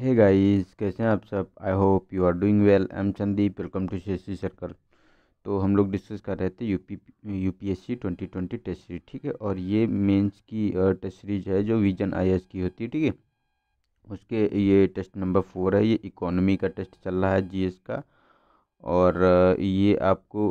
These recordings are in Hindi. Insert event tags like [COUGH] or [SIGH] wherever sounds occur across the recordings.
हे गाइस कैसे हैं आप सब I hope you are doing well I am Sandeep welcome to C circle तो हम लोग डिस्कस कर रहे थे यूपी यूपीएससी 2020 टेस्ट सीरीज ठीक है और ये मेंस की टेस्ट सीरीज है जो विजन आईएएस की होती है ठीक है उसके ये टेस्ट नंबर फोर है ये इकोनॉमी का टेस्ट चल रहा है जीएस का और ये आपको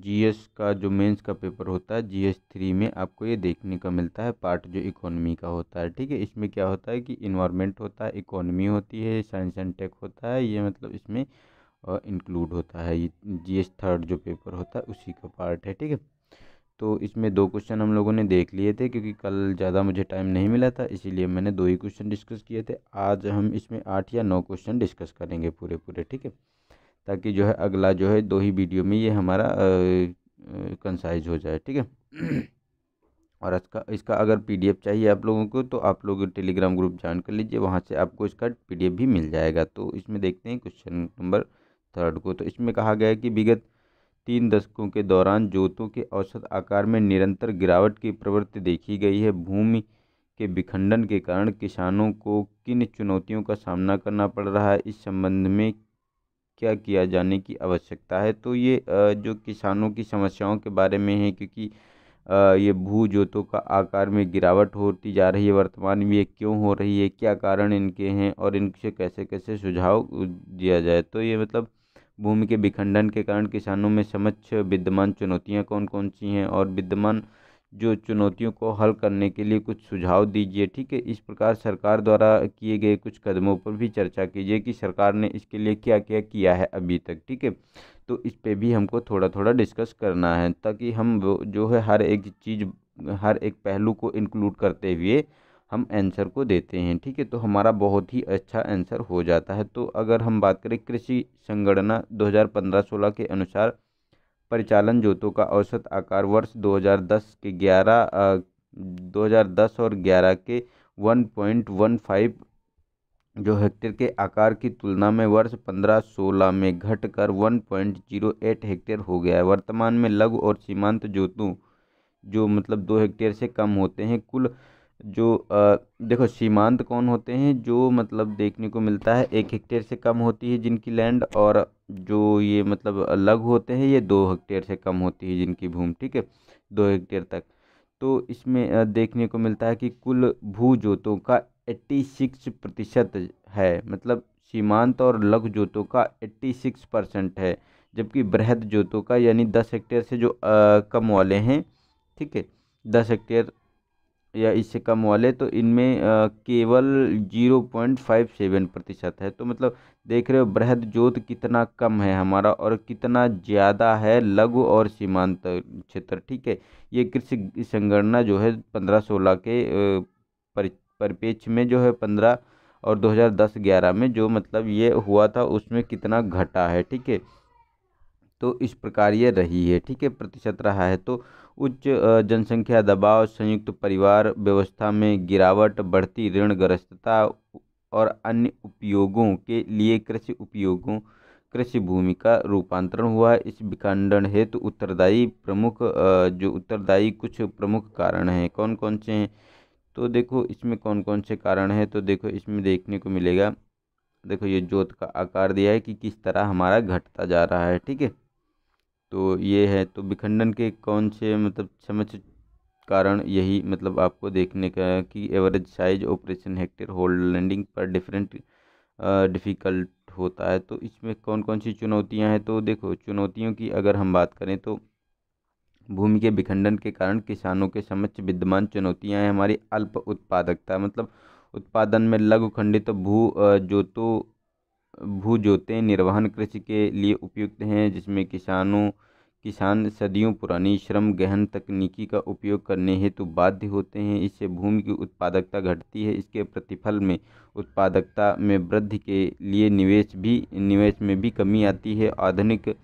जीएस का जो मेंस का पेपर होता है जीएस थ्री में आपको ये देखने का मिलता है पार्ट जो इकोनॉमी का होता है ठीक है इसमें क्या होता है कि इन्वायरमेंट होता है इकोनॉमी होती है साइंस एंड टेक होता है ये मतलब इसमें इंक्लूड होता है ये जी एस थर्ड जो पेपर होता है उसी का पार्ट है ठीक है तो इसमें दो क्वेश्चन हम लोगों ने देख लिए थे क्योंकि कल ज़्यादा मुझे टाइम नहीं मिला था इसीलिए मैंने दो ही क्वेश्चन डिस्कस किए थे आज हम इसमें आठ या नौ क्वेश्चन डिस्कस करेंगे पूरे पूरे ठीक है ताकि जो है अगला जो है दो ही वीडियो में ये हमारा कंसाइज हो जाए ठीक है और इसका इसका अगर पीडीएफ चाहिए आप लोगों को तो आप लोग टेलीग्राम ग्रुप ज्वाइन कर लीजिए वहाँ से आपको इसका पीडीएफ भी मिल जाएगा तो इसमें देखते हैं क्वेश्चन नंबर थर्ड को तो इसमें कहा गया है कि विगत तीन दशकों के दौरान जोतों के औसत आकार में निरंतर गिरावट की प्रवृत्ति देखी गई है भूमि के विखंडन के कारण किसानों को किन चुनौतियों का सामना करना पड़ रहा है इस संबंध में क्या किया जाने की आवश्यकता है तो ये जो किसानों की समस्याओं के बारे में है क्योंकि ये भू जोतों का आकार में गिरावट होती जा रही है वर्तमान में ये क्यों हो रही है क्या कारण इनके हैं और इनसे कैसे कैसे सुझाव दिया जाए तो ये मतलब भूमि के विखंडन के कारण किसानों में समक्ष विद्यमान चुनौतियाँ कौन कौन सी हैं और विद्यमान जो चुनौतियों को हल करने के लिए कुछ सुझाव दीजिए ठीक है इस प्रकार सरकार द्वारा किए गए कुछ कदमों पर भी चर्चा कीजिए कि सरकार ने इसके लिए क्या क्या किया है अभी तक ठीक है तो इस पे भी हमको थोड़ा थोड़ा डिस्कस करना है ताकि हम जो है हर एक चीज़ हर एक पहलू को इंक्लूड करते हुए हम आंसर को देते हैं ठीक है तो हमारा बहुत ही अच्छा आंसर हो जाता है तो अगर हम बात करें कृषि संगणना 2015-16 के अनुसार परिचालन जोतों का औसत आकार वर्ष 2010 के 11 2010 और 11 के 1.15 जो हेक्टेयर के आकार की तुलना में वर्ष 15-16 में घटकर 1.08 हेक्टेयर हो गया है वर्तमान में लघु और सीमांत जोतों जो मतलब दो हेक्टेयर से कम होते हैं कुल जो आ, देखो सीमांत कौन होते हैं जो मतलब देखने को मिलता है एक हेक्टेयर से कम होती है जिनकी लैंड और जो ये मतलब अलग होते हैं ये दो हेक्टेयर से कम होती है जिनकी भूमि ठीक है दो हेक्टेयर तक तो इसमें देखने को मिलता है कि कुल भू जोतों का एट्टी सिक्स प्रतिशत है मतलब सीमांत और लघु जोतों का एट्टी सिक्स परसेंट है जबकि बृहद जोतों का यानी दस हेक्टेयर से जो आ, कम वाले हैं ठीक है दस हेक्टेयर या इससे कम वाले तो इनमें केवल जीरो पॉइंट फाइव सेवन प्रतिशत है तो मतलब देख रहे हो बृहद जोत कितना कम है हमारा और कितना ज़्यादा है लघु और सीमांत क्षेत्र ठीक है ये कृषि संगणना जो है पंद्रह सोलह के परिपेक्ष में जो है पंद्रह और दो हज़ार दस ग्यारह में जो मतलब ये हुआ था उसमें कितना घटा है ठीक है तो इस प्रकार ये रही है ठीक है प्रतिशत रहा है तो उच्च जनसंख्या दबाव संयुक्त परिवार व्यवस्था में गिरावट बढ़ती ऋण ग्रस्तता और अन्य उपयोगों के लिए कृषि उपयोगों कृषि भूमि का रूपांतरण हुआ है इस विखंडन हेतु तो उत्तरदायी प्रमुख जो उत्तरदायी कुछ प्रमुख कारण हैं कौन कौन से हैं तो देखो इसमें कौन कौन से कारण हैं तो देखो इसमें देखने को मिलेगा देखो ये जोत का आकार दिया है कि किस तरह हमारा घटता जा रहा है ठीक है तो ये है तो विखंडन के कौन से मतलब समझ कारण यही मतलब आपको देखने का कि average size operation hectare hold landing पर डिफरेंट डिफ़िकल्ट होता है तो इसमें कौन कौन सी चुनौतियां हैं तो देखो चुनौतियों की अगर हम बात करें तो भूमि के विखंडन के कारण किसानों के समक्ष विद्यमान चुनौतियां हैं हमारी अल्प उत्पादकता मतलब उत्पादन में लघु खंडित तो भू जोतों भू जोतें निर्वहन कृषि के लिए उपयुक्त हैं जिसमें किसानों किसान सदियों पुरानी श्रम गहन तकनीकी का उपयोग करने हेतु बाध्य होते हैं इससे भूमि की उत्पादकता घटती है इसके प्रतिफल में उत्पादकता में वृद्धि के लिए निवेश भी निवेश में भी कमी आती है आधुनिक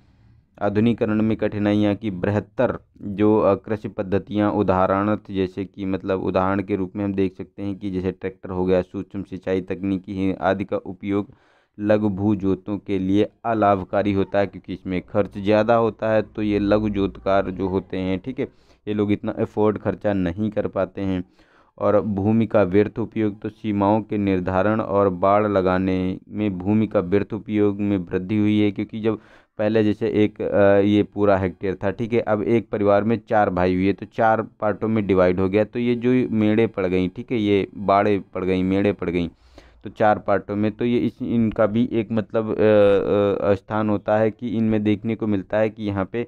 आधुनिकरण में कठिनाइयाँ की बृहत्तर जो कृषि पद्धतियाँ उदाहरणार्थ जैसे कि मतलब उदाहरण के रूप में हम देख सकते हैं कि जैसे ट्रैक्टर हो गया सूक्ष्म सिंचाई तकनीकी है आदि का उपयोग लघु जोतों के लिए अलाभकारी होता है क्योंकि इसमें खर्च ज़्यादा होता है तो ये लघु जोतकार जो होते हैं ठीक है ये लोग इतना एफोर्ड खर्चा नहीं कर पाते हैं और भूमि का व्यर्थ उपयोग तो सीमाओं के निर्धारण और बाढ़ लगाने में भूमि का व्यर्थ उपयोग में वृद्धि हुई है क्योंकि जब पहले जैसे एक ये पूरा हेक्टेयर था ठीक है अब एक परिवार में चार भाई हुए तो चार पार्टों में डिवाइड हो गया तो ये जो मेड़े पड़ गई ठीक है ये बाड़े पड़ गई मेड़े पड़ गई तो चार पार्टों में तो ये इस इनका भी एक मतलब स्थान होता है कि इनमें देखने को मिलता है कि यहाँ पे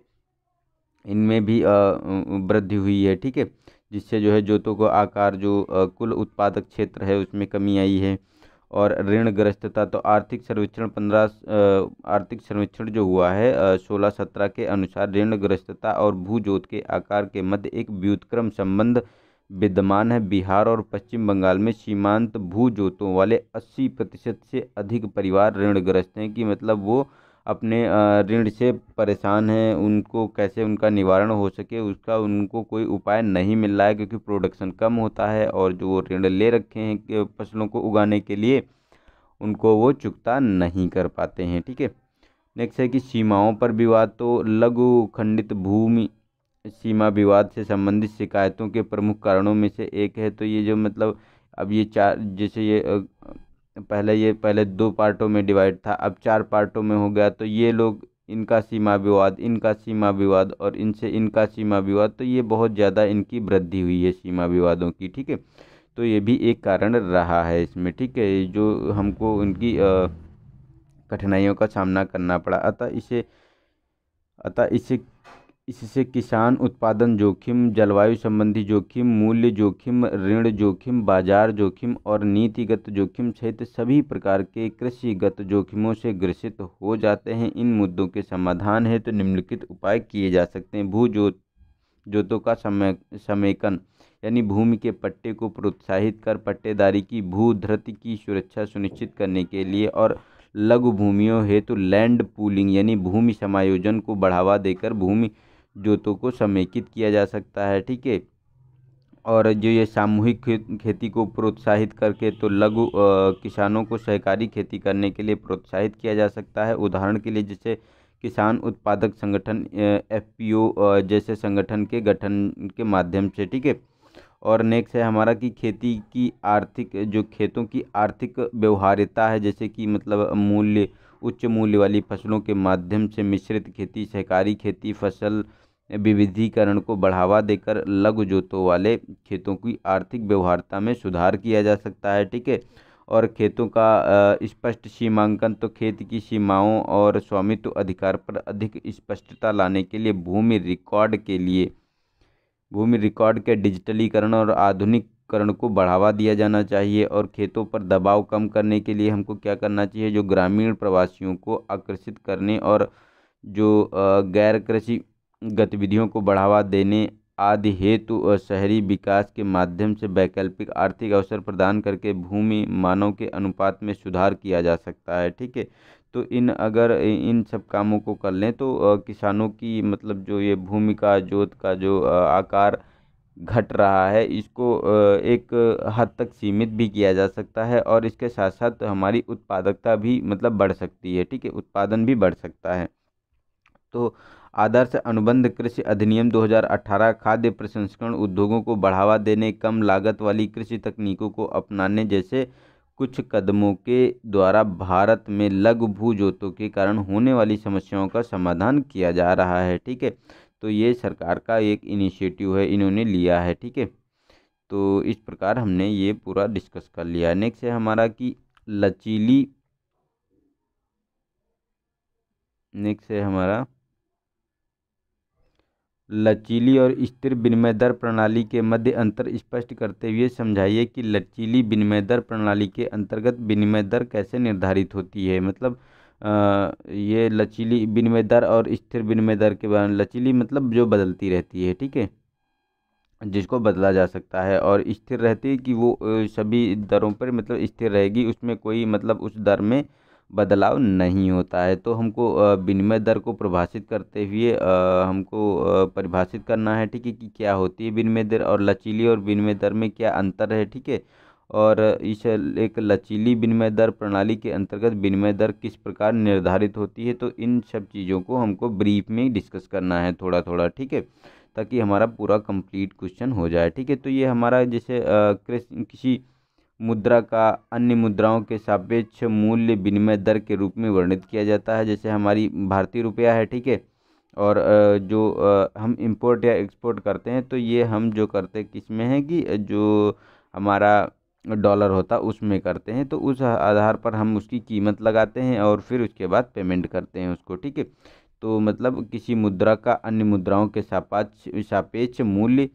इनमें भी वृद्धि हुई है ठीक है जिससे जो है जोतों को आकार जो कुल उत्पादक क्षेत्र है उसमें कमी आई है और ऋणग्रस्तता तो आर्थिक सर्वेक्षण पंद्रह आर्थिक सर्वेक्षण जो हुआ है सोलह सत्रह के अनुसार ऋणग्रस्तता और भू जोत के आकार के मध्य एक व्युतक्रम संबंध विद्यमान है बिहार और पश्चिम बंगाल में सीमांत भू जोतों वाले अस्सी प्रतिशत से अधिक परिवार ऋणग्रस्त हैं कि मतलब वो अपने ऋण से परेशान हैं उनको कैसे उनका निवारण हो सके उसका उनको कोई उपाय नहीं मिल रहा है क्योंकि प्रोडक्शन कम होता है और जो वो ऋण ले रखे हैं फसलों को उगाने के लिए उनको वो चुकता नहीं कर पाते हैं ठीक है नेक्स्ट है कि सीमाओं पर विवाद तो लघु खंडित भूमि सीमा विवाद से संबंधित शिकायतों के प्रमुख कारणों में से एक है तो ये जो मतलब अब ये चार जैसे ये पहले ये पहले दो पार्टों में डिवाइड था अब चार पार्टों में हो गया तो ये लोग इनका सीमा विवाद इनका सीमा विवाद और इनसे इनका सीमा विवाद तो ये बहुत ज़्यादा इनकी वृद्धि हुई है सीमा विवादों की ठीक है तो ये भी एक कारण रहा है इसमें ठीक है जो हमको उनकी कठिनाइयों का सामना करना पड़ा अतः इसे अतः इसे इससे किसान उत्पादन जोखिम जलवायु संबंधी जोखिम मूल्य जोखिम ऋण जोखिम बाजार जोखिम और नीतिगत जोखिम सहित सभी प्रकार के कृषिगत जोखिमों से ग्रसित हो जाते हैं इन मुद्दों के समाधान हेतु तो निम्नलिखित उपाय किए जा सकते हैं भू जोत जोतों का समय समेकन यानी भूमि के पट्टे को प्रोत्साहित कर पट्टेदारी की भूधृत की सुरक्षा सुनिश्चित करने के लिए और लघु भूमियों हेतु तो लैंड पूलिंग यानी भूमि समायोजन को बढ़ावा देकर भूमि जोतों को समेकित किया जा सकता है ठीक है और जो ये सामूहिक खेती को प्रोत्साहित करके तो लघु किसानों को सहकारी खेती करने के लिए प्रोत्साहित किया जा सकता है उदाहरण के लिए जैसे किसान उत्पादक संगठन एफपीओ जैसे संगठन के गठन के माध्यम से ठीक है और नेक्स्ट है हमारा कि खेती की आर्थिक जो खेतों की आर्थिक व्यवहार्यता है जैसे कि मतलब मूल्य उच्च मूल्य वाली फसलों के माध्यम से मिश्रित खेती सहकारी खेती फसल विविधीकरण को बढ़ावा देकर लघु जोतों वाले खेतों की आर्थिक व्यवहारता में सुधार किया जा सकता है ठीक है और खेतों का स्पष्ट सीमांकन तो खेत की सीमाओं और स्वामित्व अधिकार पर अधिक स्पष्टता लाने के लिए भूमि रिकॉर्ड के लिए भूमि रिकॉर्ड के डिजिटलीकरण और आधुनिकीकरण को बढ़ावा दिया जाना चाहिए और खेतों पर दबाव कम करने के लिए हमको क्या करना चाहिए जो ग्रामीण प्रवासियों को आकर्षित करने और जो गैर कृषि गतिविधियों को बढ़ावा देने आदि हेतु और शहरी विकास के माध्यम से वैकल्पिक आर्थिक अवसर प्रदान करके भूमि मानव के अनुपात में सुधार किया जा सकता है ठीक है तो इन अगर इन सब कामों को कर लें तो किसानों की मतलब जो ये भूमि का जोत का जो आकार घट रहा है इसको एक हद तक सीमित भी किया जा सकता है और इसके साथ साथ हमारी उत्पादकता भी मतलब बढ़ सकती है ठीक है उत्पादन भी बढ़ सकता है तो आदर्श अनुबंध कृषि अधिनियम 2018 खाद्य प्रसंस्करण उद्योगों को बढ़ावा देने कम लागत वाली कृषि तकनीकों को अपनाने जैसे कुछ कदमों के द्वारा भारत में लघु जोतों के कारण होने वाली समस्याओं का समाधान किया जा रहा है ठीक है तो ये सरकार का एक इनिशिएटिव है इन्होंने लिया है ठीक है तो इस प्रकार हमने ये पूरा डिस्कस कर लिया नेक्स्ट है हमारा कि लचीली नेक्स्ट है हमारा लचीली और स्थिर विनिमय दर प्रणाली के मध्य अंतर स्पष्ट करते हुए समझाइए कि लचीली विनिमय दर प्रणाली के अंतर्गत विनिमय दर कैसे निर्धारित होती है मतलब आ, ये लचीली विनिमय दर और स्थिर विनिमय दर के बारे में लचीली मतलब जो बदलती रहती है ठीक है जिसको बदला जा सकता है और स्थिर रहती है कि वो सभी दरों पर मतलब स्थिर रहेगी उसमें कोई मतलब उस दर में बदलाव नहीं होता है तो हमको विनिमय दर को परिभाषित करते हुए हमको परिभाषित करना है ठीक है कि क्या होती है विनिमय दर और लचीली और विनिमय दर में क्या अंतर है ठीक है और इस एक लचीली विनिमय दर प्रणाली के अंतर्गत विनिमय दर किस प्रकार निर्धारित होती है तो इन सब चीज़ों को हमको ब्रीफ में डिस्कस करना है थोड़ा थोड़ा ठीक है ताकि हमारा पूरा कंप्लीट क्वेश्चन हो जाए ठीक है तो ये हमारा जैसे किसी मुद्रा का अन्य मुद्राओं के सापेक्ष मूल्य विनिमय दर के रूप में वर्णित किया जाता है जैसे हमारी भारतीय रुपया है ठीक है और जो हम इंपोर्ट या एक्सपोर्ट करते हैं तो ये हम जो करते किस में है कि जो हमारा डॉलर होता है उसमें करते हैं तो उस आधार पर हम उसकी कीमत लगाते हैं और फिर उसके बाद पेमेंट करते हैं उसको ठीक है तो मतलब किसी मुद्रा का अन्य मुद्राओं के सापेक्ष सापेक्ष मूल्य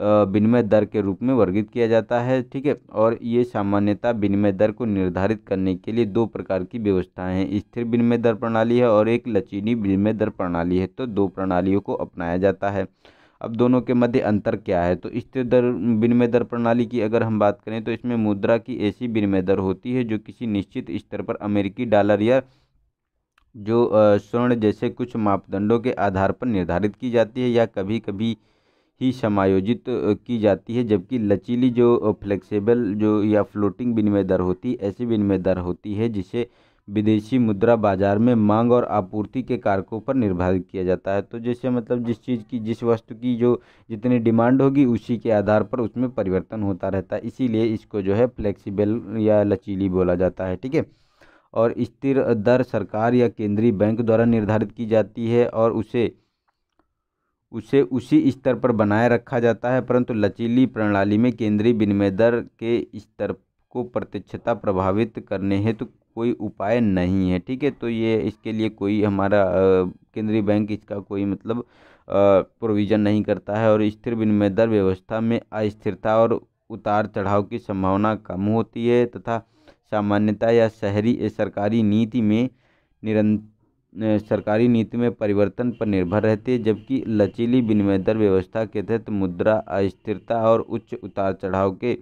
विनिमय दर के रूप में वर्गित किया जाता है ठीक है और ये सामान्यता विनिमय दर को निर्धारित करने के लिए दो प्रकार की व्यवस्थाएं हैं स्थिर विनिमय दर प्रणाली है और एक लचीनी विनिमय दर प्रणाली है तो दो प्रणालियों को अपनाया जाता है अब दोनों के मध्य अंतर क्या है तो स्थिर दर विनिमय दर प्रणाली की अगर हम बात करें तो इसमें मुद्रा की ऐसी विनिमय दर होती है जो किसी निश्चित स्तर पर अमेरिकी डॉलर या जो स्वर्ण जैसे कुछ मापदंडों के आधार पर निर्धारित की जाती है या कभी कभी ही समायोजित की जाती है जबकि लचीली जो फ्लेक्सिबल जो या फ्लोटिंग विनिमय दर होती है ऐसी विनिमय दर होती है जिसे विदेशी मुद्रा बाजार में मांग और आपूर्ति के कारकों पर निर्धारित किया जाता है तो जैसे मतलब जिस चीज़ की जिस वस्तु की जो जितनी डिमांड होगी उसी के आधार पर उसमें परिवर्तन होता रहता है इसीलिए इसको जो है फ्लेक्सिबल या लचीली बोला जाता है ठीक है और स्थिर दर सरकार या केंद्रीय बैंक द्वारा निर्धारित की जाती है और उसे उसे उसी स्तर पर बनाए रखा जाता है परंतु लचीली प्रणाली में केंद्रीय विनिमय दर के स्तर को प्रत्यक्षता प्रभावित करने हेतु तो कोई उपाय नहीं है ठीक है तो ये इसके लिए कोई हमारा केंद्रीय बैंक इसका कोई मतलब प्रोविज़न नहीं करता है और स्थिर विनिमय दर व्यवस्था में अस्थिरता और उतार चढ़ाव की संभावना कम होती है तथा सामान्यता या शहरी सरकारी नीति में निरंतर सरकारी नीति में परिवर्तन पर निर्भर रहती है जबकि लचीली विनिमय दर व्यवस्था के तहत मुद्रा अस्थिरता और उच्च उतार चढ़ाव के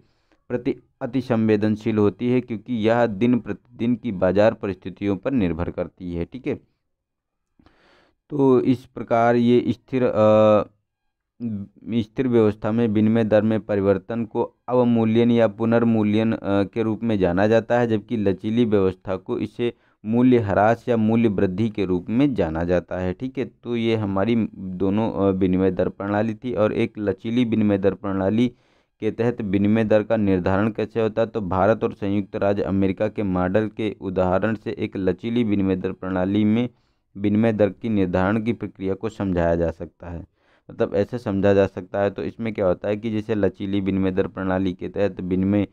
प्रति अति संवेदनशील होती है क्योंकि यह दिन प्रतिदिन की बाजार परिस्थितियों पर निर्भर करती है ठीक है तो इस प्रकार ये स्थिर स्थिर व्यवस्था में विनिमय दर में परिवर्तन को अवमूल्यन या पुनर्मूल्यन के रूप में जाना जाता है जबकि लचीली व्यवस्था को इसे मूल्य ह्रास या मूल्य वृद्धि के रूप में जाना जाता है ठीक है तो ये हमारी दोनों विनिमय दर प्रणाली थी और एक लचीली विनिमय दर प्रणाली के तहत विनिमय दर का निर्धारण कैसे होता है तो भारत और संयुक्त राज्य अमेरिका के मॉडल के उदाहरण से एक लचीली विनिमय दर प्रणाली में विनिमय दर की निर्धारण की प्रक्रिया को समझाया जा सकता है मतलब ऐसे समझा जा सकता है तो इसमें क्या होता है कि जैसे लचीली विनिमय दर प्रणाली के तहत विनिमय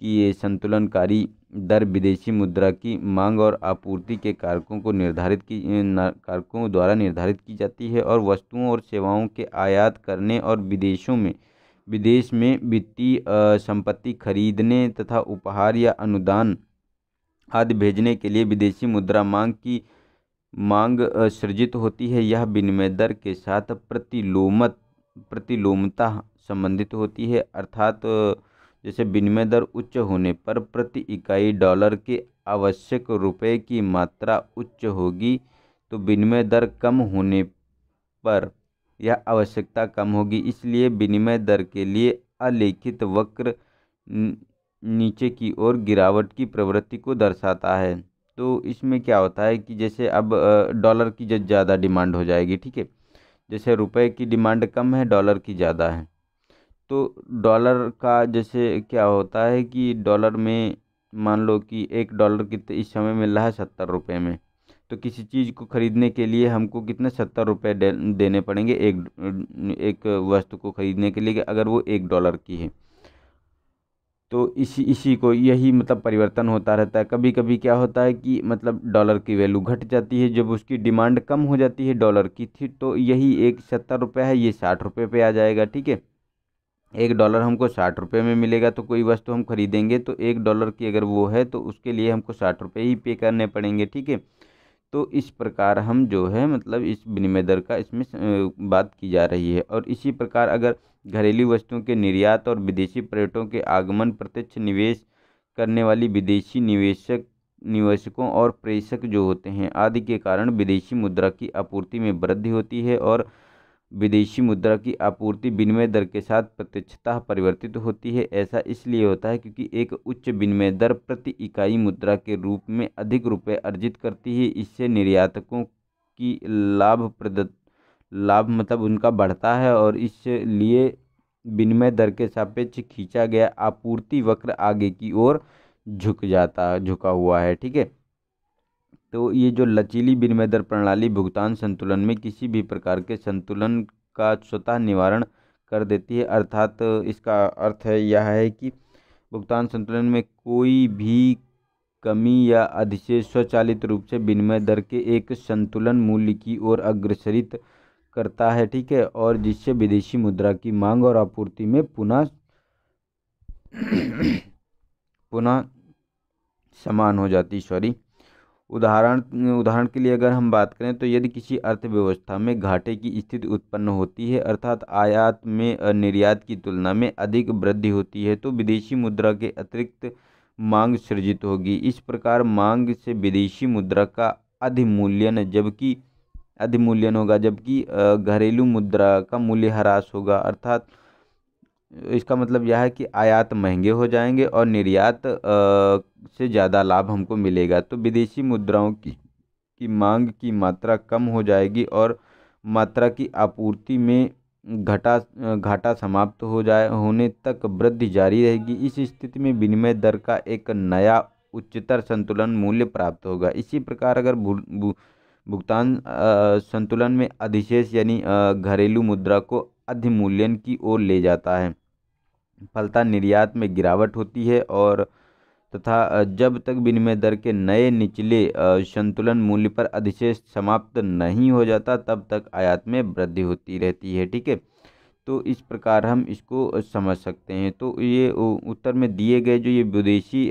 की संतुलनकारी दर विदेशी मुद्रा की मांग और आपूर्ति के कारकों को निर्धारित की कारकों द्वारा निर्धारित की जाती है और वस्तुओं और सेवाओं के आयात करने और विदेशों में विदेश में वित्तीय संपत्ति खरीदने तथा उपहार या अनुदान आदि भेजने के लिए विदेशी मुद्रा मांग की मांग सृजित होती है यह विनिमय दर के साथ प्रतिलोमत प्रतिलोमता संबंधित होती है अर्थात जैसे विनिमय दर उच्च होने पर प्रति इकाई डॉलर के आवश्यक रुपये की मात्रा उच्च होगी तो विनिमय दर कम होने पर यह आवश्यकता कम होगी इसलिए विनिमय दर के लिए अलिखित वक्र नीचे की ओर गिरावट की प्रवृत्ति को दर्शाता है तो इसमें क्या होता है कि जैसे अब डॉलर की ज़्यादा डिमांड हो जाएगी ठीक है जैसे रुपए की डिमांड कम है डॉलर की ज़्यादा है तो डॉलर का जैसे क्या होता है कि डॉलर में मान लो कि एक डॉलर कितने इस समय मिल रहा है सत्तर रुपये में तो किसी चीज़ को ख़रीदने के लिए हमको कितना सत्तर रुपये देने पड़ेंगे एक एक वस्तु को ख़रीदने के लिए अगर वो एक डॉलर की है तो इसी इसी को यही मतलब परिवर्तन होता रहता है कभी कभी क्या होता है कि मतलब डॉलर की वैल्यू घट जाती है जब उसकी डिमांड कम हो जाती है डॉलर की थी तो यही एक सत्तर रुपये है ये साठ रुपये पर आ जाएगा ठीक है एक डॉलर हमको साठ रुपये में मिलेगा तो कोई वस्तु हम खरीदेंगे तो एक डॉलर की अगर वो है तो उसके लिए हमको साठ रुपये ही पे करने पड़ेंगे ठीक है तो इस प्रकार हम जो है मतलब इस विनिमय दर का इसमें बात की जा रही है और इसी प्रकार अगर घरेलू वस्तुओं के निर्यात और विदेशी पर्यटकों के आगमन प्रत्यक्ष निवेश करने वाली विदेशी निवेशक निवेशकों और प्रेषक जो होते हैं आदि के कारण विदेशी मुद्रा की आपूर्ति में वृद्धि होती है और विदेशी मुद्रा की आपूर्ति विनिमय दर के साथ प्रत्यक्षता परिवर्तित होती है ऐसा इसलिए होता है क्योंकि एक उच्च विनिमय दर प्रति इकाई मुद्रा के रूप में अधिक रुपए अर्जित करती है इससे निर्यातकों की लाभ लाभप्रद लाभ मतलब उनका बढ़ता है और इसलिए विनिमय दर के सापेक्ष खींचा गया आपूर्ति वक्र आगे की ओर झुक जाता झुका हुआ है ठीक है तो ये जो लचीली विनिमय दर प्रणाली भुगतान संतुलन में किसी भी प्रकार के संतुलन का स्वतः निवारण कर देती है अर्थात इसका अर्थ है यह है कि भुगतान संतुलन में कोई भी कमी या अधिशेष स्वचालित रूप से विनिमय दर के एक संतुलन मूल्य की ओर अग्रसरित करता है ठीक है और जिससे विदेशी मुद्रा की मांग और आपूर्ति में पुनः [CLEARS THROAT] पुनः समान हो जाती सॉरी उदाहरण उदाहरण के लिए अगर हम बात करें तो यदि किसी अर्थव्यवस्था में घाटे की स्थिति उत्पन्न होती है अर्थात आयात में निर्यात की तुलना में अधिक वृद्धि होती है तो विदेशी मुद्रा के अतिरिक्त मांग सृजित होगी इस प्रकार मांग से विदेशी मुद्रा का अधिमूल्यन जबकि अधिमूल्यन होगा जबकि घरेलू मुद्रा का मूल्य ह्रास होगा अर्थात इसका मतलब यह है कि आयात महंगे हो जाएंगे और निर्यात से ज़्यादा लाभ हमको मिलेगा तो विदेशी मुद्राओं की की मांग की मात्रा कम हो जाएगी और मात्रा की आपूर्ति में घटा घाटा समाप्त हो जाए होने तक वृद्धि जारी रहेगी इस स्थिति में विनिमय दर का एक नया उच्चतर संतुलन मूल्य प्राप्त होगा इसी प्रकार अगर भु, भु, भुगतान संतुलन में अधिशेष यानी घरेलू मुद्रा को अधिमूल्यन की ओर ले जाता है फलता निर्यात में गिरावट होती है और तथा जब तक विनिमय दर के नए निचले संतुलन मूल्य पर अधिशेष समाप्त नहीं हो जाता तब तक आयात में वृद्धि होती रहती है ठीक है तो इस प्रकार हम इसको समझ सकते हैं तो ये उत्तर में दिए गए जो ये विदेशी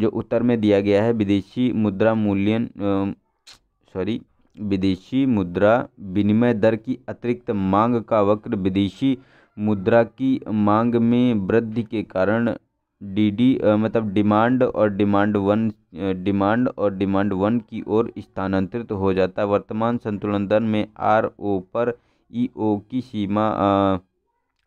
जो उत्तर में दिया गया है विदेशी मुद्रा मूल्यन सॉरी विदेशी मुद्रा विनिमय दर की अतिरिक्त मांग का वक्र विदेशी मुद्रा की मांग में वृद्धि के कारण डी.डी मतलब डिमांड और डिमांड वन डिमांड और डिमांड वन की ओर स्थानांतरित हो जाता है वर्तमान संतुलन दर में आर ओ पर ओ की सीमा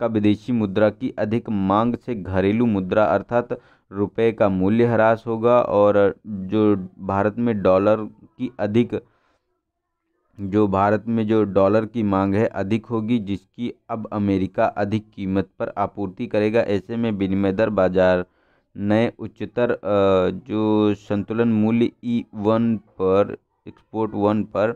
का विदेशी मुद्रा की अधिक मांग से घरेलू मुद्रा अर्थात रुपए का मूल्य ह्रास होगा और जो भारत में डॉलर की अधिक जो भारत में जो डॉलर की मांग है अधिक होगी जिसकी अब अमेरिका अधिक कीमत पर आपूर्ति करेगा ऐसे में विनिमय दर बाजार नए उच्चतर जो संतुलन मूल्य ई e वन पर एक्सपोर्ट वन पर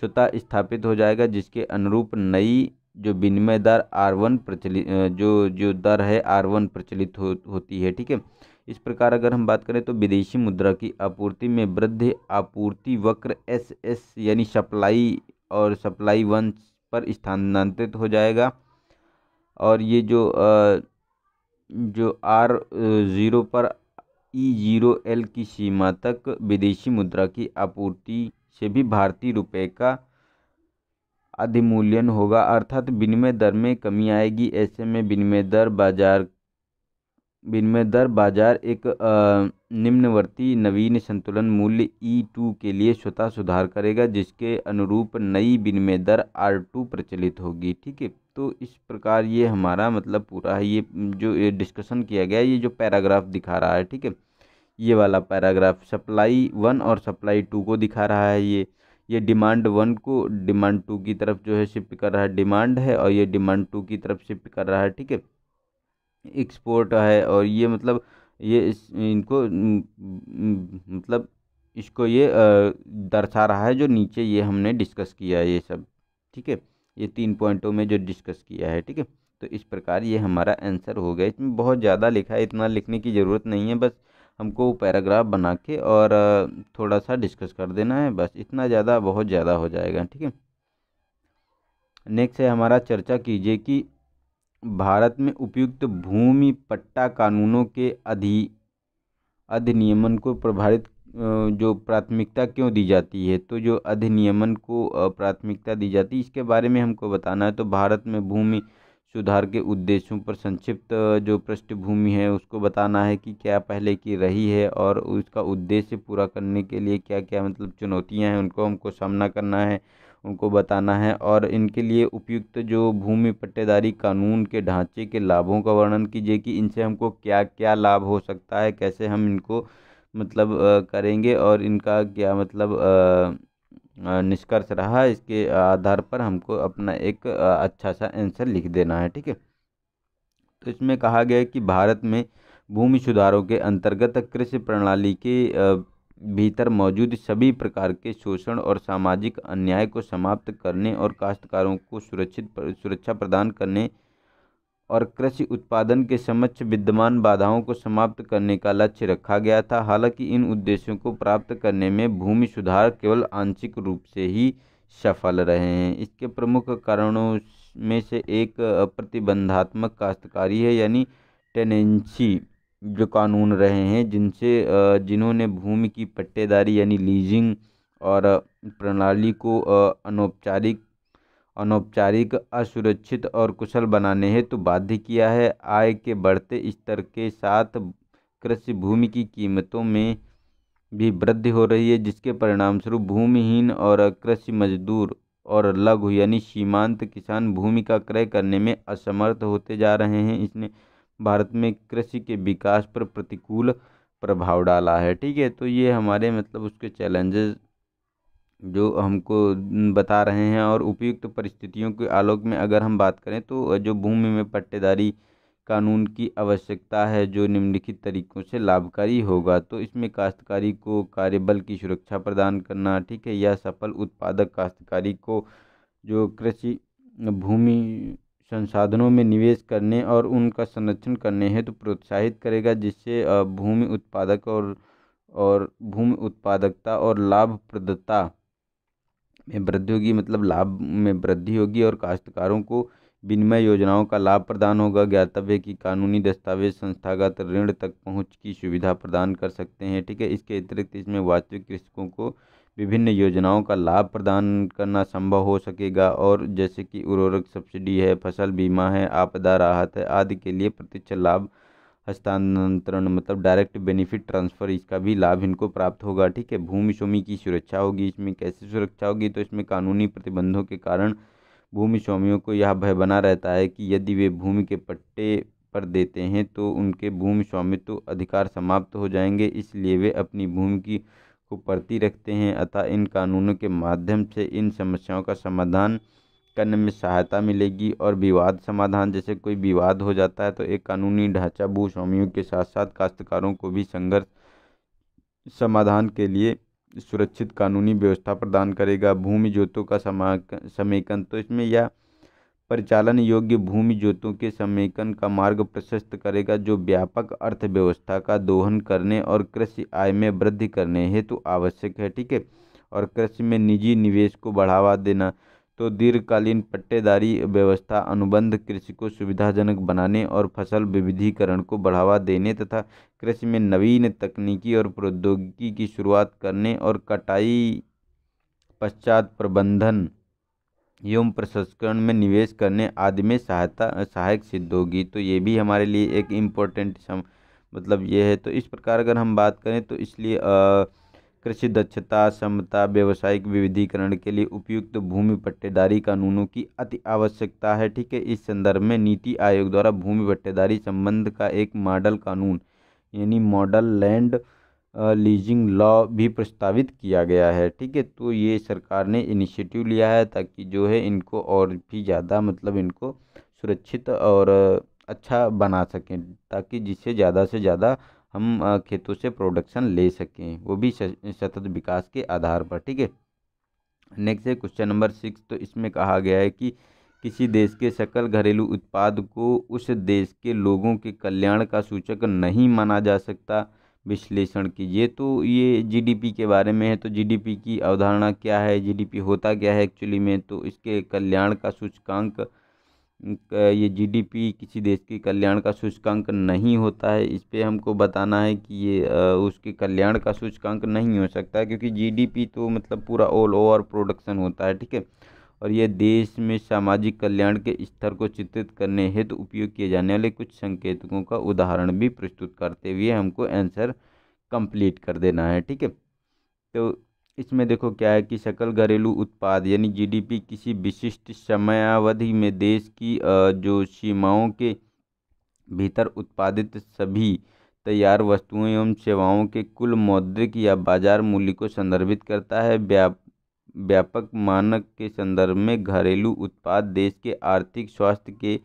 स्वतः स्थापित हो जाएगा जिसके अनुरूप नई जो विनिमय दर आर वन प्रचलित जो जो दर है आर वन प्रचलित हो, होती है ठीक है इस प्रकार अगर हम बात करें तो विदेशी मुद्रा की आपूर्ति में वृद्धि आपूर्ति वक्र एस एस यानी सप्लाई और सप्लाई वन पर स्थानांतरित हो जाएगा और ये जो जो आर ज़ीरो पर ई जीरो एल की सीमा तक विदेशी मुद्रा की आपूर्ति से भी भारतीय रुपए का अधिमूल्यन होगा अर्थात विनिमय दर में कमी आएगी ऐसे में विनिमय दर बाजार विनिमय दर बाजार एक निम्नवर्ती नवीन संतुलन मूल्य ई e टू के लिए स्वतः सुधार करेगा जिसके अनुरूप नई विनिमय दर आर टू प्रचलित होगी ठीक है तो इस प्रकार ये हमारा मतलब पूरा है ये जो ये डिस्कशन किया गया ये जो पैराग्राफ दिखा रहा है ठीक है ये वाला पैराग्राफ सप्लाई वन और सप्लाई टू को दिखा रहा है ये ये डिमांड वन को डिमांड टू की तरफ जो है शिफ्ट कर रहा है डिमांड है और ये डिमांड टू की तरफ शिफ्ट कर रहा है ठीक है एक्सपोर्ट है और ये मतलब ये इस इनको मतलब इसको ये दर्शा रहा है जो नीचे ये हमने डिस्कस किया है ये सब ठीक है ये तीन पॉइंटों में जो डिस्कस किया है ठीक है तो इस प्रकार ये हमारा आंसर हो गया इसमें बहुत ज़्यादा लिखा है इतना लिखने की ज़रूरत नहीं है बस हमको पैराग्राफ बना के और थोड़ा सा डिस्कस कर देना है बस इतना ज़्यादा बहुत ज़्यादा हो जाएगा ठीक है नेक्स्ट है हमारा चर्चा कीजिए कि भारत में उपयुक्त भूमि पट्टा कानूनों के अधि अधिनियमन को प्रभावित जो प्राथमिकता क्यों दी जाती है तो जो अधिनियमन को प्राथमिकता दी जाती है इसके बारे में हमको बताना है तो भारत में भूमि सुधार के उद्देश्यों पर संक्षिप्त जो पृष्ठभूमि है उसको बताना है कि क्या पहले की रही है और उसका उद्देश्य पूरा करने के लिए क्या क्या मतलब चुनौतियां हैं उनको हमको सामना करना है उनको बताना है और इनके लिए उपयुक्त जो भूमि पट्टेदारी कानून के ढांचे के लाभों का वर्णन कीजिए कि इनसे हमको क्या क्या लाभ हो सकता है कैसे हम इनको मतलब करेंगे और इनका क्या मतलब निष्कर्ष रहा इसके आधार पर हमको अपना एक अच्छा सा आंसर लिख देना है ठीक है तो इसमें कहा गया कि भारत में भूमि सुधारों के अंतर्गत कृषि प्रणाली के भीतर मौजूद सभी प्रकार के शोषण और सामाजिक अन्याय को समाप्त करने और काश्तकारों को सुरक्षित सुरक्षा प्रदान करने और कृषि उत्पादन के समक्ष विद्यमान बाधाओं को समाप्त करने का लक्ष्य रखा गया था हालांकि इन उद्देश्यों को प्राप्त करने में भूमि सुधार केवल आंशिक रूप से ही सफल रहे हैं इसके प्रमुख कारणों में से एक प्रतिबंधात्मक काश्तकारी है यानी टेनेंसी जो कानून रहे हैं जिनसे जिन्होंने भूमि की पट्टेदारी यानी लीजिंग और प्रणाली को अनौपचारिक अनौपचारिक असुरक्षित और कुशल बनाने हैं तो बाध्य किया है आय के बढ़ते स्तर के साथ कृषि भूमि की कीमतों में भी वृद्धि हो रही है जिसके परिणामस्वरूप भूमिहीन और कृषि मजदूर और लघु यानी सीमांत किसान भूमि का क्रय करने में असमर्थ होते जा रहे हैं इसने भारत में कृषि के विकास पर प्रतिकूल प्रभाव डाला है ठीक है तो ये हमारे मतलब उसके चैलेंजेस जो हमको बता रहे हैं और उपयुक्त परिस्थितियों के आलोक में अगर हम बात करें तो जो भूमि में पट्टेदारी कानून की आवश्यकता है जो निम्नलिखित तरीक़ों से लाभकारी होगा तो इसमें काश्तकारी को कार्यबल की सुरक्षा प्रदान करना ठीक है या सफल उत्पादक काश्तकारी को जो कृषि भूमि संसाधनों में निवेश करने और उनका संरक्षण करने हेतु प्रोत्साहित करेगा जिससे भूमि उत्पादक और और भूमि उत्पादकता और लाभप्रदता में वृद्धि होगी मतलब लाभ में वृद्धि होगी और काश्तकारों को विनिमय योजनाओं का लाभ प्रदान होगा ज्ञातव्य कि कानूनी दस्तावेज संस्थागत ऋण तक पहुंच की सुविधा प्रदान कर सकते हैं ठीक है इसके अतिरिक्त इसमें वास्तविक कृषकों को विभिन्न योजनाओं का लाभ प्रदान करना संभव हो सकेगा और जैसे कि उर्वरक सब्सिडी है फसल बीमा है आपदा राहत है आदि के लिए प्रत्यक्ष लाभ हस्तांतरण मतलब डायरेक्ट बेनिफिट ट्रांसफ़र इसका भी लाभ इनको प्राप्त होगा ठीक है भूमि स्वामी की सुरक्षा होगी इसमें कैसे सुरक्षा होगी तो इसमें कानूनी प्रतिबंधों के कारण भूमि स्वामियों को यह भय बना रहता है कि यदि वे भूमि के पट्टे पर देते हैं तो उनके भूमि स्वामित्व अधिकार समाप्त हो जाएंगे इसलिए वे अपनी भूमि की को परती रखते हैं अतः इन कानूनों के माध्यम से इन समस्याओं का समाधान करने में सहायता मिलेगी और विवाद समाधान जैसे कोई विवाद हो जाता है तो एक कानूनी ढांचा भूस्वामियों के साथ साथ काश्तकारों को भी संघर्ष समाधान के लिए सुरक्षित कानूनी व्यवस्था प्रदान करेगा भूमि जोतों का समा समेकन तो इसमें यह परिचालन योग्य भूमि जोतों के समेकन का मार्ग प्रशस्त करेगा जो व्यापक अर्थव्यवस्था का दोहन करने और कृषि आय में वृद्धि करने हेतु आवश्यक है ठीक है और कृषि में निजी निवेश को बढ़ावा देना तो दीर्घकालीन पट्टेदारी व्यवस्था अनुबंध कृषि को सुविधाजनक बनाने और फसल विविधीकरण को बढ़ावा देने तथा कृषि में नवीन तकनीकी और प्रौद्योगिकी की शुरुआत करने और कटाई पश्चात प्रबंधन एवं प्रसंस्करण में निवेश करने आदि में सहायता सहायक सिद्ध होगी तो ये भी हमारे लिए एक इम्पोर्टेंट मतलब ये है तो इस प्रकार अगर हम बात करें तो इसलिए कृषि दक्षता समता व्यावसायिक विविधीकरण के लिए उपयुक्त भूमि पट्टेदारी कानूनों की अति आवश्यकता है ठीक है इस संदर्भ में नीति आयोग द्वारा भूमि पट्टेदारी संबंध का एक मॉडल कानून यानी मॉडल लैंड लीजिंग लॉ भी प्रस्तावित किया गया है ठीक है तो ये सरकार ने इनिशिएटिव लिया है ताकि जो है इनको और भी ज़्यादा मतलब इनको सुरक्षित और अच्छा बना सकें ताकि जिससे ज़्यादा से ज़्यादा हम खेतों से प्रोडक्शन ले सकें वो भी सतत विकास के आधार पर ठीक है नेक्स्ट है क्वेश्चन नंबर सिक्स तो इसमें कहा गया है कि किसी देश के सकल घरेलू उत्पाद को उस देश के लोगों के कल्याण का सूचक नहीं माना जा सकता विश्लेषण कीजिए तो ये जीडीपी के बारे में है तो जीडीपी की अवधारणा क्या है जीडीपी होता क्या है एक्चुअली में तो इसके कल्याण का सूचकांक ये जीडीपी किसी देश के कल्याण का सूचकांक नहीं होता है इस पर हमको बताना है कि ये उसके कल्याण का सूचकांक नहीं हो सकता क्योंकि जीडीपी तो मतलब पूरा ऑल ओवर प्रोडक्शन होता है ठीक है और यह देश में सामाजिक कल्याण के स्तर को चित्रित करने हेतु उपयोग किए जाने वाले कुछ संकेतकों का उदाहरण भी प्रस्तुत करते हुए हमको आंसर कंप्लीट कर देना है ठीक है तो इसमें देखो क्या है कि सकल घरेलू उत्पाद यानी जीडीपी किसी विशिष्ट समयावधि में देश की जो सीमाओं के भीतर उत्पादित सभी तैयार वस्तुओं एवं सेवाओं के कुल मौद्रिक या बाजार मूल्य को संदर्भित करता है व्याप व्यापक मानक के संदर्भ में घरेलू उत्पाद देश के आर्थिक स्वास्थ्य के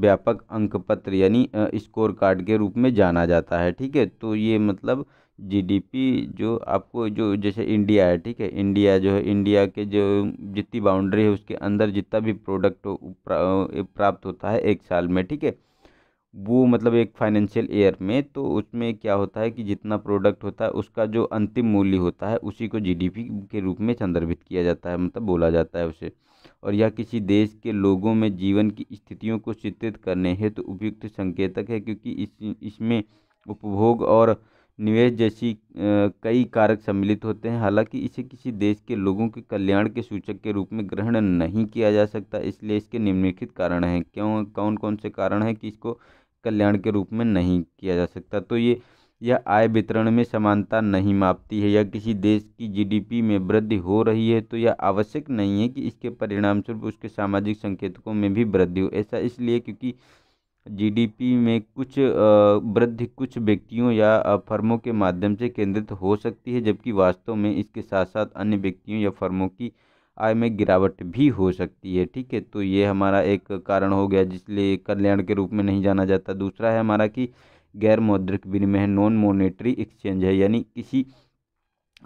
व्यापक अंकपत्र यानी स्कोर कार्ड के रूप में जाना जाता है ठीक है तो ये मतलब जीडीपी जो आपको जो जैसे इंडिया है ठीक है इंडिया जो है इंडिया के जो जितनी बाउंड्री है उसके अंदर जितना भी प्रोडक्ट प्राप्त होता है एक साल में ठीक है वो मतलब एक फाइनेंशियल ईयर में तो उसमें क्या होता है कि जितना प्रोडक्ट होता है उसका जो अंतिम मूल्य होता है उसी को जीडीपी के रूप में संदर्भित किया जाता है मतलब बोला जाता है उसे और यह किसी देश के लोगों में जीवन की स्थितियों को चित्रित करने हेतु तो उपयुक्त संकेतक है क्योंकि इस इसमें उपभोग और निवेश जैसी कई कारक सम्मिलित होते हैं हालांकि इसे किसी देश के लोगों के कल्याण के सूचक के रूप में ग्रहण नहीं किया जा सकता इसलिए इसके निम्नलिखित कारण हैं क्यों कौन कौन से कारण हैं कि इसको कल्याण के रूप में नहीं किया जा सकता तो ये यह आय वितरण में समानता नहीं मापती है या किसी देश की जीडीपी में वृद्धि हो रही है तो यह आवश्यक नहीं है कि इसके परिणामस्वरूप उसके सामाजिक संकेतकों में भी वृद्धि हो ऐसा इसलिए क्योंकि जीडीपी में कुछ वृद्धि कुछ व्यक्तियों या फर्मों के माध्यम से केंद्रित हो सकती है जबकि वास्तव में इसके साथ साथ अन्य व्यक्तियों या फर्मों की आय में गिरावट भी हो सकती है ठीक है तो ये हमारा एक कारण हो गया जिसलिए कल्याण के रूप में नहीं जाना जाता दूसरा है हमारा कि गैर मौद्रिक विनिमय है नॉन मोनेटरी एक्सचेंज है यानी किसी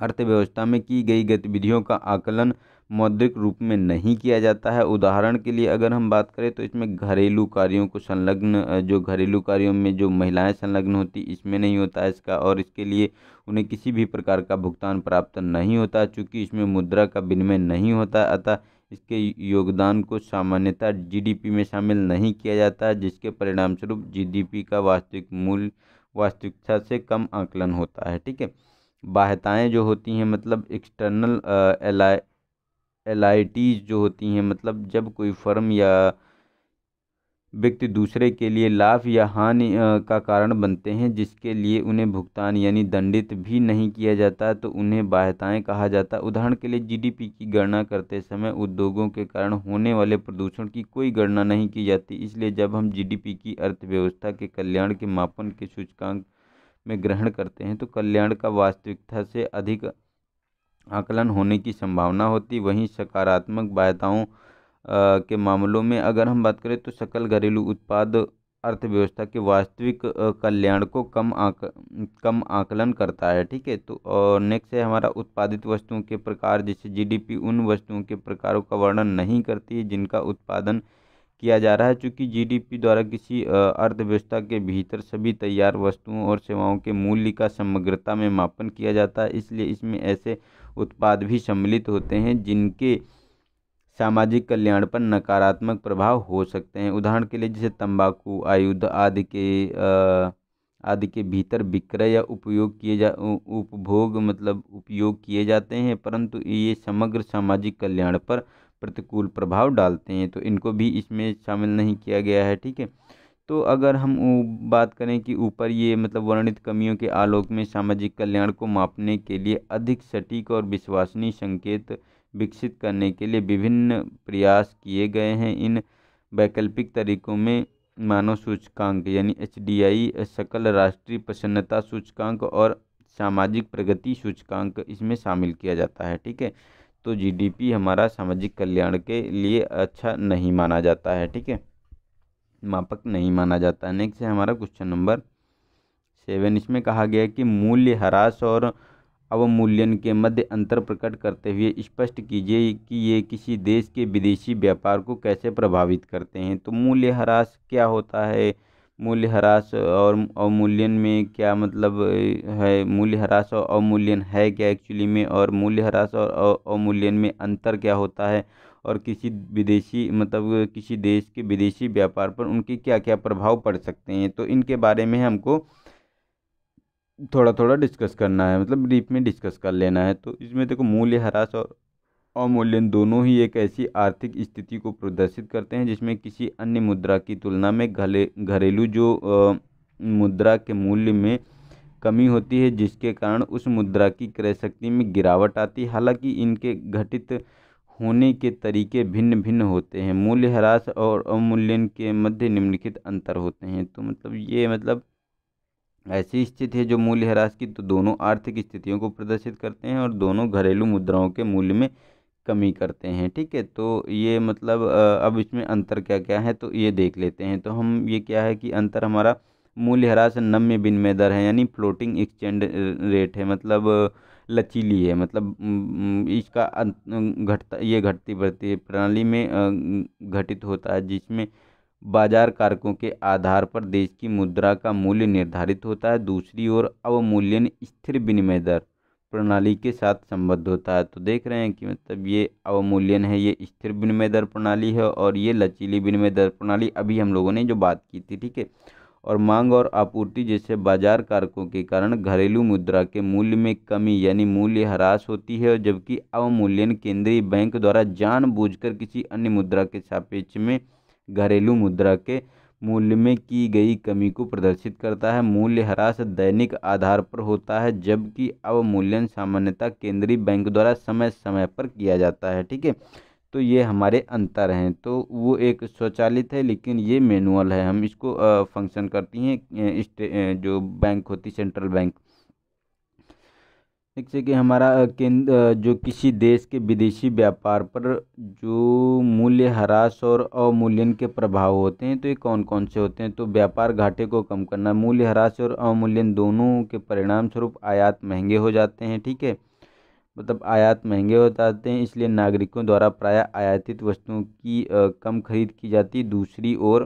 अर्थव्यवस्था में की गई गतिविधियों का आकलन मौद्रिक रूप में नहीं किया जाता है उदाहरण के लिए अगर हम बात करें तो इसमें घरेलू कार्यों को संलग्न जो घरेलू कार्यों में जो महिलाएं संलग्न होती इसमें नहीं होता है इसका और इसके लिए उन्हें किसी भी प्रकार का भुगतान प्राप्त नहीं होता चूँकि इसमें मुद्रा का विनिमय नहीं होता अतः इसके योगदान को सामान्यतः जीडीपी में शामिल नहीं किया जाता है जिसके परिणामस्वरूप जीडीपी का वास्तविक मूल्य वास्तविकता से कम आकलन होता है ठीक है बाहताएँ जो होती हैं मतलब एक्सटर्नल एलाय एल जो होती हैं मतलब जब कोई फर्म या व्यक्ति दूसरे के लिए लाभ या हानि का कारण बनते हैं जिसके लिए उन्हें भुगतान यानी दंडित भी नहीं किया जाता तो उन्हें बाह्यताएं कहा जाता उदाहरण के लिए जीडीपी की गणना करते समय उद्योगों के कारण होने वाले प्रदूषण की कोई गणना नहीं की जाती इसलिए जब हम जीडीपी की अर्थव्यवस्था के कल्याण के मापन के सूचकांक में ग्रहण करते हैं तो कल्याण का वास्तविकता से अधिक आकलन होने की संभावना होती वहीं सकारात्मक बाध्यताओं के मामलों में अगर हम बात करें तो सकल घरेलू उत्पाद अर्थव्यवस्था के वास्तविक कल्याण को कम आक कम आकलन करता है ठीक है तो और नेक्स्ट है हमारा उत्पादित वस्तुओं के प्रकार जैसे जीडीपी उन वस्तुओं के प्रकारों का वर्णन नहीं करती है जिनका उत्पादन किया जा रहा है चूँकि जीडीपी द्वारा किसी अर्थव्यवस्था के भीतर सभी तैयार वस्तुओं और सेवाओं के मूल्य का समग्रता में मापन किया जाता है इसलिए इसमें ऐसे उत्पाद भी सम्मिलित होते हैं जिनके सामाजिक कल्याण पर नकारात्मक प्रभाव हो सकते हैं उदाहरण के लिए जैसे तंबाकू आयुध आदि के आदि के भीतर विक्रय या उपयोग किए जा उपभोग मतलब उपयोग किए जाते हैं परंतु ये समग्र सामाजिक कल्याण पर प्रतिकूल प्रभाव डालते हैं तो इनको भी इसमें शामिल नहीं किया गया है ठीक है तो अगर हम बात करें कि ऊपर ये मतलब वर्णित कमियों के आलोक में सामाजिक कल्याण को मापने के लिए अधिक सटीक और विश्वसनीय संकेत विकसित करने के लिए विभिन्न प्रयास किए गए हैं इन वैकल्पिक तरीकों में मानव सूचकांक यानी एच डी आई सकल राष्ट्रीय प्रसन्नता सूचकांक और सामाजिक प्रगति सूचकांक इसमें शामिल किया जाता है ठीक है तो जीडीपी हमारा सामाजिक कल्याण के लिए अच्छा नहीं माना जाता है ठीक है मापक नहीं माना जाता है नेक्स्ट है हमारा क्वेश्चन नंबर सेवन इसमें कहा गया कि मूल्य ह्रास और अवमूल्यन के मध्य अंतर प्रकट करते हुए स्पष्ट कीजिए कि ये किसी देश के विदेशी व्यापार को कैसे प्रभावित करते हैं तो मूल्य ह्रास क्या होता है मूल्य ह्रास और अवमूल्यन में क्या मतलब है मूल्य ह्रास और अवमूल्यन है क्या एक्चुअली में और मूल्य ह्रास और अवमूल्यन में अंतर क्या होता है और किसी विदेशी मतलब किसी देश के विदेशी व्यापार पर उनके क्या क्या प्रभाव पड़ सकते हैं तो इनके बारे में हमको थोड़ा थोड़ा डिस्कस करना है मतलब ब्रीफ में डिस्कस कर लेना है तो इसमें देखो मूल्य हरास और अवमूल्यन दोनों ही एक ऐसी आर्थिक स्थिति को प्रदर्शित करते हैं जिसमें किसी अन्य मुद्रा की तुलना में घले घरेलू जो आ, मुद्रा के मूल्य में कमी होती है जिसके कारण उस मुद्रा की क्रय शक्ति में गिरावट आती है हालांकि इनके घटित होने के तरीके भिन्न भिन्न होते हैं मूल्यह्रास और अवमूल्यन के मध्य निम्नलिखित अंतर होते हैं तो मतलब ये मतलब ऐसी स्थिति है जो मूल्यह्रास की तो दोनों आर्थिक स्थितियों को प्रदर्शित करते हैं और दोनों घरेलू मुद्राओं के मूल्य में कमी करते हैं ठीक है तो ये मतलब अब इसमें अंतर क्या क्या है तो ये देख लेते हैं तो हम ये क्या है कि अंतर हमारा मूल्यह्रास नम्य विनिमय दर है यानी फ्लोटिंग एक्सचेंज रेट है मतलब लचीली है मतलब इसका अं, घटता ये घटती बढ़ती प्रणाली में घटित होता है जिसमें बाजार कारकों के आधार पर देश की मुद्रा का मूल्य निर्धारित होता है दूसरी ओर अवमूल्यन स्थिर विनिमय दर प्रणाली के साथ संबद्ध होता है तो देख रहे हैं कि मतलब ये अवमूल्यन है ये स्थिर विनिमय दर प्रणाली है और ये लचीली विनिमय दर प्रणाली अभी हम लोगों ने जो बात की थी ठीक है और मांग और आपूर्ति जैसे बाजार कारकों के कारण घरेलू मुद्रा के मूल्य में कमी यानी मूल्य ह्रास होती है जबकि अवमूल्यन केंद्रीय बैंक द्वारा जानबूझकर किसी अन्य मुद्रा के सापेक्ष में घरेलू मुद्रा के मूल्य में की गई कमी को प्रदर्शित करता है मूल्य ह्रास दैनिक आधार पर होता है जबकि अवमूल्यन सामान्यतः केंद्रीय बैंक द्वारा समय समय पर किया जाता है ठीक है तो ये हमारे अंतर हैं तो वो एक स्वचालित है लेकिन ये मैनुअल है हम इसको फंक्शन करती हैं जो बैंक होती सेंट्रल बैंक जैसे कि हमारा केंद्र जो किसी देश के विदेशी व्यापार पर जो मूल्य ह्रास और अवमूल्यन के प्रभाव होते हैं तो ये कौन कौन से होते हैं तो व्यापार घाटे को कम करना मूल्य ह्रास और अवमूल्यन दोनों के परिणाम स्वरूप आयात महंगे हो जाते हैं ठीक है मतलब आयात महंगे हो जाते हैं इसलिए नागरिकों द्वारा प्रायः आयातित वस्तुओं की कम खरीद की जाती दूसरी ओर